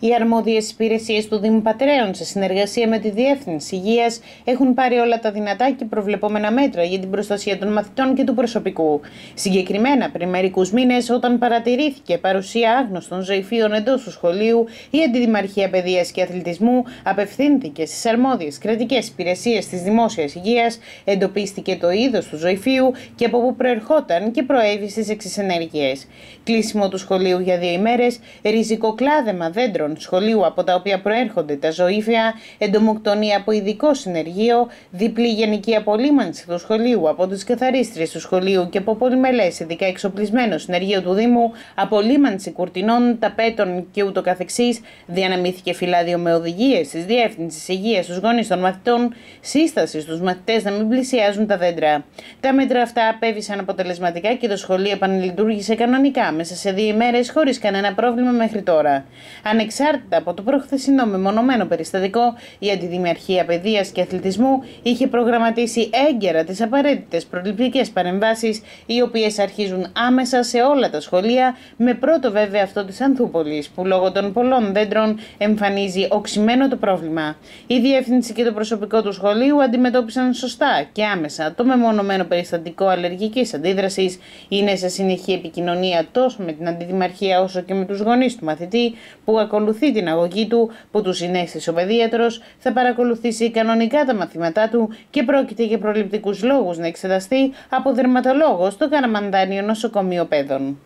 Οι αρμόδιες υπηρεσίες του Δήμου Πατρέων, σε συνεργασία με τη Διεύθυνση Υγείας, έχουν πάρει όλα τα δυνατά και προβλεπόμενα μέτρα για την προστασία των μαθητών και του προσωπικού. Συγκεκριμένα, πριν μερικούς μήνες, όταν παρατηρήθηκε παρουσία άγνωστων ζωηφίων εντός του σχολείου, η Αντιδημαρχία Παιδείας και Αθλητισμού απευθύνθηκε στις αρμόδιες κρατικές υπηρεσίες της Δημόσιας Υγείας, εντοπίστηκε το είδος του ζωηφίου και από πού προερχόταν και προέβη στις Κλείσιμο του σχολείου για δύο ημέρες, ριζικό κλάδεμα δέντρο κέντρων σχολείου από τα οποία προέρχονται τα ζωήφια, εντομοκτονία από ειδικό συνεργείο, διπλή γενική απολύμανση του σχολείου από τι καθαρίστρε του σχολείου και από πολυμελές ειδικά εξοπλισμένο συνεργείο του Δήμου, απολύμανση κουρτινών, ταπέτων και ούτω καθεξής, φυλάδιο με οδηγίες της Διεύθυνσης Υγείας στους γονείς των μαθητών, σύσταση στους μαθητές να μην πλησιάζουν τα δέντρα. Τα μέτρα αυτά απέβησαν αποτελεσματικά και το σχολείο επανελειτουργήσε κανονικά μέσα σε δύο ημέρες χωρίς κανένα πρόβλημα μέχρι τώρα. Ανεξ Ανεξάρτητα από το προχθεσινό μεμονωμένο περιστατικό, η Αντιδημιαρχία Παιδείας και Αθλητισμού είχε προγραμματίσει έγκαιρα τις απαραίτητες προληπτικές παρεμβάσεις, οι οποίες αρχίζουν άμεσα σε όλα τα σχολεία, με πρώτο βέβαια αυτό της Ανθούπολης, που λόγω των πολλών δέντρων εμφανίζει οξυμένο το πρόβλημα. Η διεύθυνση και το προσωπικό του σχολείου αντιμετώπισαν σωστά και άμεσα το μεμονωμένο περιστατικό αλλεργικής αντίδρασης. Είναι σε συνεχή επικοινωνία τόσο με την Αντιδημαρχία όσο και με τους γονείς του μαθητή, που ακολουθούν παρακολουθεί την αγωγή του που του συνέχισε ο παιδίατρος, θα παρακολουθήσει κανονικά τα μαθήματά του και πρόκειται για προληπτικούς λόγους να εξεταστεί από δερματολόγος στο Καραμαντάνιο Νοσοκομείο πέδων.